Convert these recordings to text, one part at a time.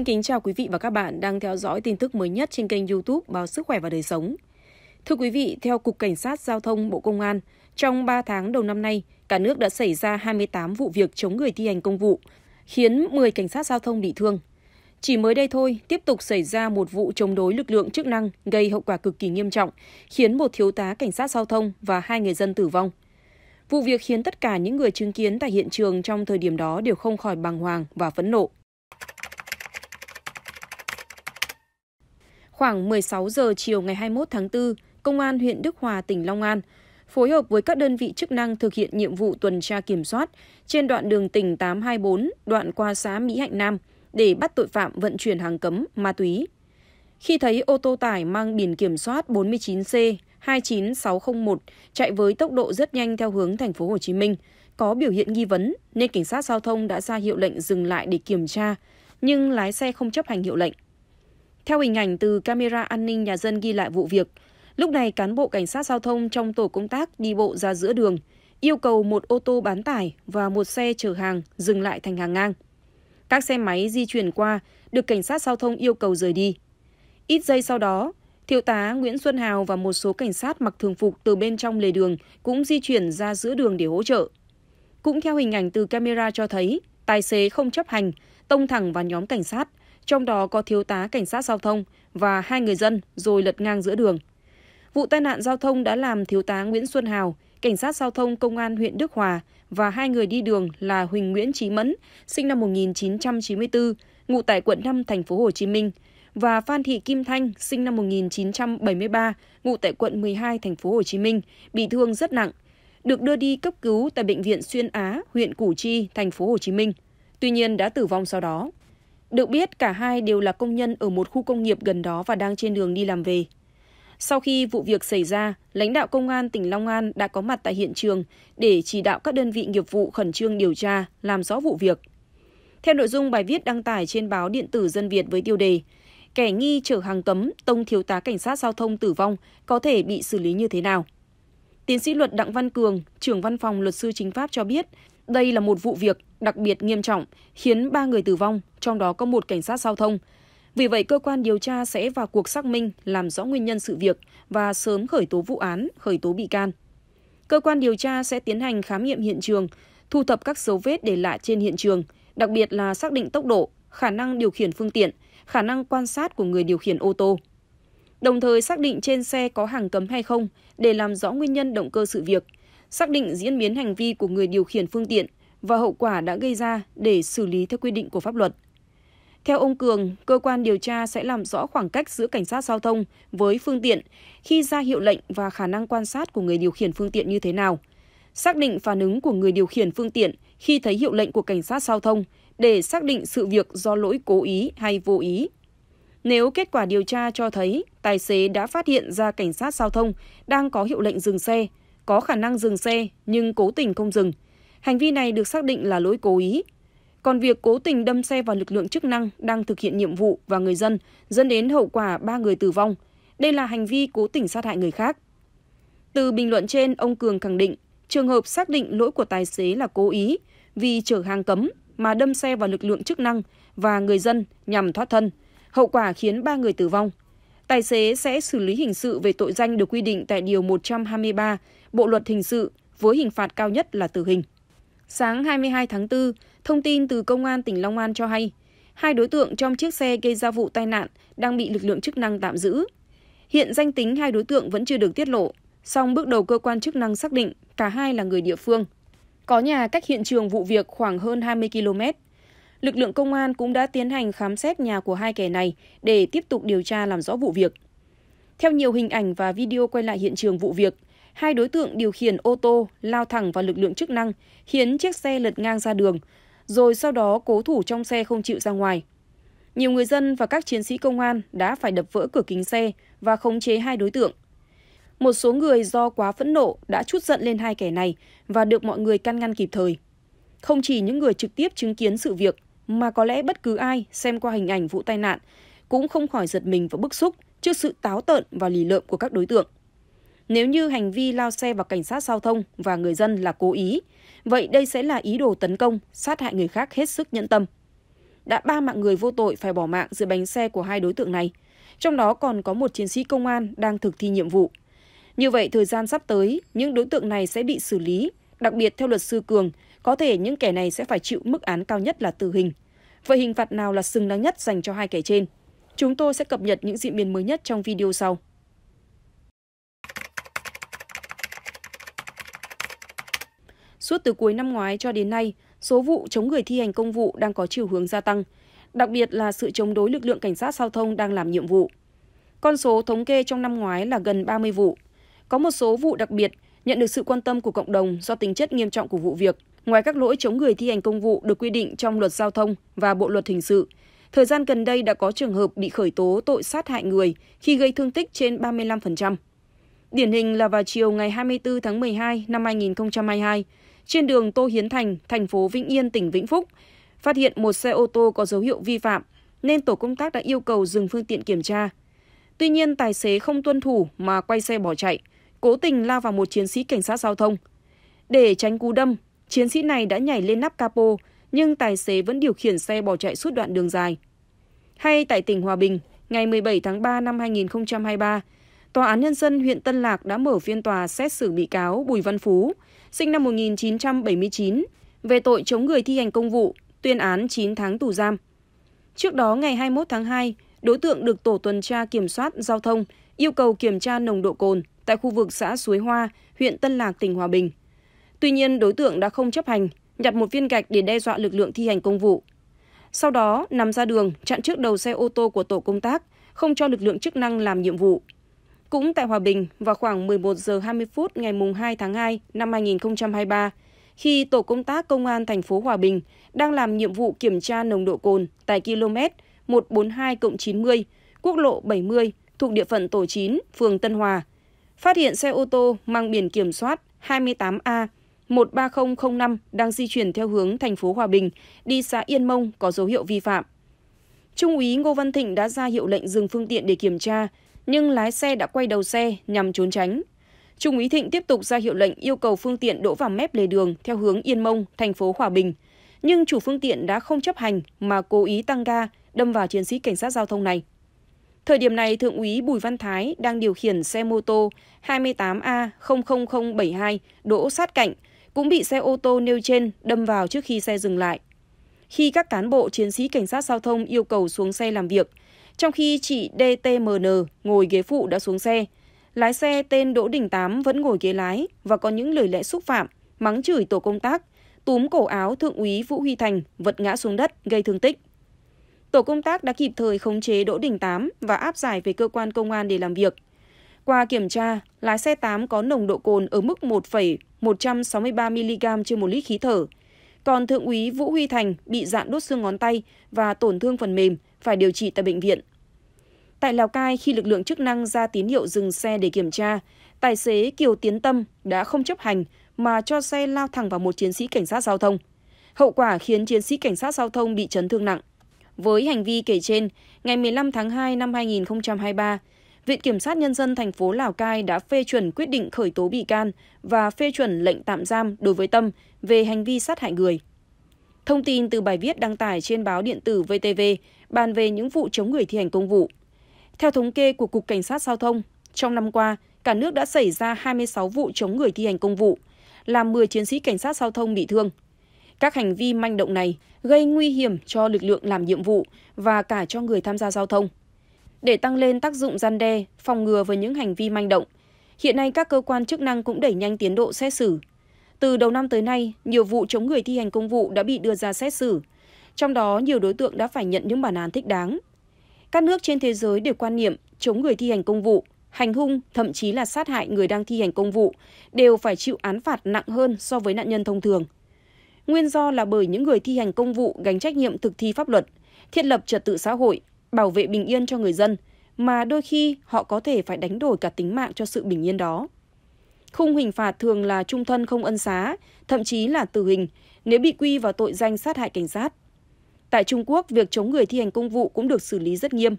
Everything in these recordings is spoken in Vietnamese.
Xin kính chào quý vị và các bạn đang theo dõi tin tức mới nhất trên kênh YouTube Báo Sức khỏe và Đời sống. Thưa quý vị, theo Cục Cảnh sát Giao thông Bộ Công an, trong 3 tháng đầu năm nay, cả nước đã xảy ra 28 vụ việc chống người thi hành công vụ, khiến 10 cảnh sát giao thông bị thương. Chỉ mới đây thôi, tiếp tục xảy ra một vụ chống đối lực lượng chức năng gây hậu quả cực kỳ nghiêm trọng, khiến một thiếu tá cảnh sát giao thông và hai người dân tử vong. Vụ việc khiến tất cả những người chứng kiến tại hiện trường trong thời điểm đó đều không khỏi bàng hoàng và phẫn nộ. Khoảng 16 giờ chiều ngày 21 tháng 4, Công an huyện Đức Hòa, tỉnh Long An phối hợp với các đơn vị chức năng thực hiện nhiệm vụ tuần tra kiểm soát trên đoạn đường tỉnh 824, đoạn qua xã Mỹ Hạnh Nam để bắt tội phạm vận chuyển hàng cấm, ma túy. Khi thấy ô tô tải mang biển kiểm soát 49C 29601 chạy với tốc độ rất nhanh theo hướng thành phố Hồ Chí Minh, có biểu hiện nghi vấn nên cảnh sát giao thông đã ra hiệu lệnh dừng lại để kiểm tra, nhưng lái xe không chấp hành hiệu lệnh. Theo hình ảnh từ camera an ninh nhà dân ghi lại vụ việc, lúc này cán bộ cảnh sát giao thông trong tổ công tác đi bộ ra giữa đường, yêu cầu một ô tô bán tải và một xe chở hàng dừng lại thành hàng ngang. Các xe máy di chuyển qua được cảnh sát giao thông yêu cầu rời đi. Ít giây sau đó, Thiếu tá Nguyễn Xuân Hào và một số cảnh sát mặc thường phục từ bên trong lề đường cũng di chuyển ra giữa đường để hỗ trợ. Cũng theo hình ảnh từ camera cho thấy, tài xế không chấp hành, tông thẳng vào nhóm cảnh sát, trong đó có thiếu tá cảnh sát giao thông và hai người dân rồi lật ngang giữa đường. Vụ tai nạn giao thông đã làm thiếu tá Nguyễn Xuân Hào, cảnh sát giao thông công an huyện Đức Hòa và hai người đi đường là Huỳnh Nguyễn Chí Mẫn, sinh năm 1994, ngụ tại quận 5 thành phố Hồ Chí Minh và Phan Thị Kim Thanh, sinh năm 1973, ngụ tại quận 12 thành phố Hồ Chí Minh, bị thương rất nặng, được đưa đi cấp cứu tại bệnh viện Xuyên Á, huyện Củ Chi, thành phố Hồ Chí Minh. Tuy nhiên đã tử vong sau đó. Được biết cả hai đều là công nhân ở một khu công nghiệp gần đó và đang trên đường đi làm về. Sau khi vụ việc xảy ra, lãnh đạo công an tỉnh Long An đã có mặt tại hiện trường để chỉ đạo các đơn vị nghiệp vụ khẩn trương điều tra, làm rõ vụ việc. Theo nội dung bài viết đăng tải trên báo điện tử Dân Việt với tiêu đề Kẻ nghi chở hàng cấm, tông thiếu tá cảnh sát giao thông tử vong có thể bị xử lý như thế nào? Tiến sĩ luật Đặng Văn Cường, trưởng văn phòng luật sư chính pháp cho biết, đây là một vụ việc đặc biệt nghiêm trọng, khiến 3 người tử vong, trong đó có một cảnh sát giao thông. Vì vậy, cơ quan điều tra sẽ vào cuộc xác minh, làm rõ nguyên nhân sự việc và sớm khởi tố vụ án, khởi tố bị can. Cơ quan điều tra sẽ tiến hành khám nghiệm hiện trường, thu thập các dấu vết để lại trên hiện trường, đặc biệt là xác định tốc độ, khả năng điều khiển phương tiện, khả năng quan sát của người điều khiển ô tô. Đồng thời xác định trên xe có hàng cấm hay không để làm rõ nguyên nhân động cơ sự việc – xác định diễn biến hành vi của người điều khiển phương tiện và hậu quả đã gây ra để xử lý theo quy định của pháp luật. Theo ông Cường, cơ quan điều tra sẽ làm rõ khoảng cách giữa cảnh sát giao thông với phương tiện khi ra hiệu lệnh và khả năng quan sát của người điều khiển phương tiện như thế nào, xác định phản ứng của người điều khiển phương tiện khi thấy hiệu lệnh của cảnh sát giao thông để xác định sự việc do lỗi cố ý hay vô ý. Nếu kết quả điều tra cho thấy tài xế đã phát hiện ra cảnh sát giao thông đang có hiệu lệnh dừng xe có khả năng dừng xe nhưng cố tình không dừng. Hành vi này được xác định là lỗi cố ý. Còn việc cố tình đâm xe vào lực lượng chức năng đang thực hiện nhiệm vụ và người dân dẫn đến hậu quả ba người tử vong. Đây là hành vi cố tình sát hại người khác. Từ bình luận trên, ông Cường khẳng định trường hợp xác định lỗi của tài xế là cố ý vì chở hàng cấm mà đâm xe vào lực lượng chức năng và người dân nhằm thoát thân. Hậu quả khiến ba người tử vong. Tài xế sẽ xử lý hình sự về tội danh được quy định tại Điều 123 Bộ luật hình sự với hình phạt cao nhất là tử hình. Sáng 22 tháng 4, thông tin từ Công an tỉnh Long An cho hay, hai đối tượng trong chiếc xe gây ra vụ tai nạn đang bị lực lượng chức năng tạm giữ. Hiện danh tính hai đối tượng vẫn chưa được tiết lộ, song bước đầu cơ quan chức năng xác định cả hai là người địa phương. Có nhà cách hiện trường vụ việc khoảng hơn 20 km. Lực lượng công an cũng đã tiến hành khám xét nhà của hai kẻ này để tiếp tục điều tra làm rõ vụ việc. Theo nhiều hình ảnh và video quay lại hiện trường vụ việc, hai đối tượng điều khiển ô tô lao thẳng vào lực lượng chức năng, khiến chiếc xe lật ngang ra đường, rồi sau đó cố thủ trong xe không chịu ra ngoài. Nhiều người dân và các chiến sĩ công an đã phải đập vỡ cửa kính xe và khống chế hai đối tượng. Một số người do quá phẫn nộ đã chút giận lên hai kẻ này và được mọi người can ngăn kịp thời. Không chỉ những người trực tiếp chứng kiến sự việc, mà có lẽ bất cứ ai xem qua hình ảnh vụ tai nạn cũng không khỏi giật mình và bức xúc trước sự táo tợn và lì lợm của các đối tượng. Nếu như hành vi lao xe vào cảnh sát giao thông và người dân là cố ý, vậy đây sẽ là ý đồ tấn công, sát hại người khác hết sức nhẫn tâm. Đã ba mạng người vô tội phải bỏ mạng dưới bánh xe của hai đối tượng này, trong đó còn có một chiến sĩ công an đang thực thi nhiệm vụ. Như vậy, thời gian sắp tới, những đối tượng này sẽ bị xử lý, đặc biệt theo luật sư Cường, có thể những kẻ này sẽ phải chịu mức án cao nhất là tử hình. Vậy hình phạt nào là xứng đáng nhất dành cho hai kẻ trên? Chúng tôi sẽ cập nhật những diễn biến mới nhất trong video sau. Suốt từ cuối năm ngoái cho đến nay, số vụ chống người thi hành công vụ đang có chiều hướng gia tăng, đặc biệt là sự chống đối lực lượng cảnh sát giao thông đang làm nhiệm vụ. Con số thống kê trong năm ngoái là gần 30 vụ. Có một số vụ đặc biệt nhận được sự quan tâm của cộng đồng do tính chất nghiêm trọng của vụ việc. Ngoài các lỗi chống người thi hành công vụ được quy định trong luật giao thông và bộ luật hình sự, thời gian gần đây đã có trường hợp bị khởi tố tội sát hại người khi gây thương tích trên 35%. Điển hình là vào chiều ngày 24 tháng 12 năm 2022, trên đường Tô Hiến Thành, thành phố Vĩnh Yên, tỉnh Vĩnh Phúc, phát hiện một xe ô tô có dấu hiệu vi phạm nên tổ công tác đã yêu cầu dừng phương tiện kiểm tra. Tuy nhiên tài xế không tuân thủ mà quay xe bỏ chạy, cố tình lao vào một chiến sĩ cảnh sát giao thông. Để tránh cú đâm, chiến sĩ này đã nhảy lên nắp capo nhưng tài xế vẫn điều khiển xe bỏ chạy suốt đoạn đường dài. Hay tại tỉnh Hòa Bình, ngày 17 tháng 3 năm 2023, Tòa án Nhân dân huyện Tân Lạc đã mở phiên tòa xét xử bị cáo Bùi Văn Phú, sinh năm 1979, về tội chống người thi hành công vụ, tuyên án 9 tháng tù giam. Trước đó, ngày 21 tháng 2, đối tượng được Tổ tuần tra kiểm soát giao thông yêu cầu kiểm tra nồng độ cồn tại khu vực xã Suối Hoa, huyện Tân Lạc, tỉnh Hòa Bình. Tuy nhiên, đối tượng đã không chấp hành, nhặt một viên gạch để đe dọa lực lượng thi hành công vụ. Sau đó, nằm ra đường, chặn trước đầu xe ô tô của tổ công tác, không cho lực lượng chức năng làm nhiệm vụ. Cũng tại Hòa Bình, vào khoảng 11 giờ 20 phút ngày 2 tháng 2 năm 2023, khi tổ công tác công an thành phố Hòa Bình đang làm nhiệm vụ kiểm tra nồng độ cồn tại km 142 90, quốc lộ 70 thuộc địa phận tổ 9, phường Tân Hòa, phát hiện xe ô tô mang biển kiểm soát 28A 13005 đang di chuyển theo hướng thành phố Hòa Bình đi xã Yên Mông có dấu hiệu vi phạm. Trung úy Ngô Văn Thịnh đã ra hiệu lệnh dừng phương tiện để kiểm tra nhưng lái xe đã quay đầu xe nhằm trốn tránh. Trung úy Thịnh tiếp tục ra hiệu lệnh yêu cầu phương tiện đỗ vào mép lề đường theo hướng Yên Mông, thành phố Hòa Bình. Nhưng chủ phương tiện đã không chấp hành mà cố ý tăng ga đâm vào chiến sĩ cảnh sát giao thông này. Thời điểm này, Thượng úy Bùi Văn Thái đang điều khiển xe mô tô 28A00072 đỗ sát cạnh, cũng bị xe ô tô nêu trên đâm vào trước khi xe dừng lại. Khi các cán bộ chiến sĩ cảnh sát giao thông yêu cầu xuống xe làm việc, trong khi chị DTMN ngồi ghế phụ đã xuống xe, lái xe tên Đỗ Đình Tám vẫn ngồi ghế lái và có những lời lẽ xúc phạm, mắng chửi tổ công tác, túm cổ áo thượng úy Vũ Huy Thành vật ngã xuống đất gây thương tích. Tổ công tác đã kịp thời khống chế Đỗ Đình Tám và áp giải về cơ quan công an để làm việc. Qua kiểm tra, lái xe 8 có nồng độ cồn ở mức 1,163mg trên 1 lít khí thở. Còn Thượng úy Vũ Huy Thành bị dạn đốt xương ngón tay và tổn thương phần mềm, phải điều trị tại bệnh viện. Tại Lào Cai, khi lực lượng chức năng ra tín hiệu dừng xe để kiểm tra, tài xế Kiều Tiến Tâm đã không chấp hành mà cho xe lao thẳng vào một chiến sĩ cảnh sát giao thông. Hậu quả khiến chiến sĩ cảnh sát giao thông bị chấn thương nặng. Với hành vi kể trên, ngày 15 tháng 2 năm 2023, Viện Kiểm sát Nhân dân thành phố Lào Cai đã phê chuẩn quyết định khởi tố bị can và phê chuẩn lệnh tạm giam đối với Tâm về hành vi sát hại người. Thông tin từ bài viết đăng tải trên báo điện tử VTV bàn về những vụ chống người thi hành công vụ theo thống kê của Cục Cảnh sát Giao thông, trong năm qua, cả nước đã xảy ra 26 vụ chống người thi hành công vụ, làm 10 chiến sĩ cảnh sát giao thông bị thương. Các hành vi manh động này gây nguy hiểm cho lực lượng làm nhiệm vụ và cả cho người tham gia giao thông. Để tăng lên tác dụng gian đe, phòng ngừa với những hành vi manh động, hiện nay các cơ quan chức năng cũng đẩy nhanh tiến độ xét xử. Từ đầu năm tới nay, nhiều vụ chống người thi hành công vụ đã bị đưa ra xét xử, trong đó nhiều đối tượng đã phải nhận những bản án thích đáng các nước trên thế giới đều quan niệm chống người thi hành công vụ hành hung thậm chí là sát hại người đang thi hành công vụ đều phải chịu án phạt nặng hơn so với nạn nhân thông thường nguyên do là bởi những người thi hành công vụ gánh trách nhiệm thực thi pháp luật thiết lập trật tự xã hội bảo vệ bình yên cho người dân mà đôi khi họ có thể phải đánh đổi cả tính mạng cho sự bình yên đó khung hình phạt thường là trung thân không ân xá thậm chí là tử hình nếu bị quy vào tội danh sát hại cảnh sát Tại Trung Quốc, việc chống người thi hành công vụ cũng được xử lý rất nghiêm.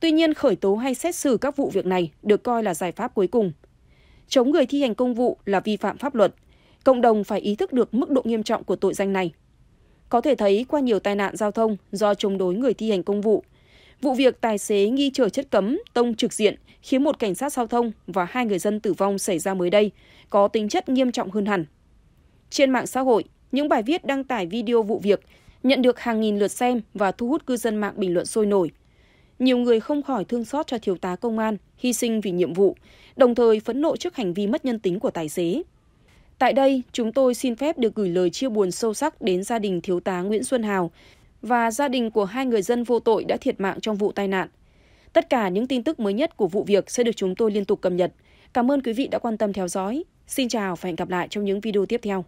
Tuy nhiên, khởi tố hay xét xử các vụ việc này được coi là giải pháp cuối cùng. Chống người thi hành công vụ là vi phạm pháp luật. Cộng đồng phải ý thức được mức độ nghiêm trọng của tội danh này. Có thể thấy qua nhiều tai nạn giao thông do chống đối người thi hành công vụ, vụ việc tài xế nghi chở chất cấm tông trực diện khiến một cảnh sát giao thông và hai người dân tử vong xảy ra mới đây có tính chất nghiêm trọng hơn hẳn. Trên mạng xã hội, những bài viết đăng tải video vụ việc nhận được hàng nghìn lượt xem và thu hút cư dân mạng bình luận sôi nổi. Nhiều người không khỏi thương xót cho thiếu tá công an hy sinh vì nhiệm vụ, đồng thời phẫn nộ trước hành vi mất nhân tính của tài xế. Tại đây, chúng tôi xin phép được gửi lời chia buồn sâu sắc đến gia đình thiếu tá Nguyễn Xuân Hào và gia đình của hai người dân vô tội đã thiệt mạng trong vụ tai nạn. Tất cả những tin tức mới nhất của vụ việc sẽ được chúng tôi liên tục cập nhật. Cảm ơn quý vị đã quan tâm theo dõi. Xin chào và hẹn gặp lại trong những video tiếp theo.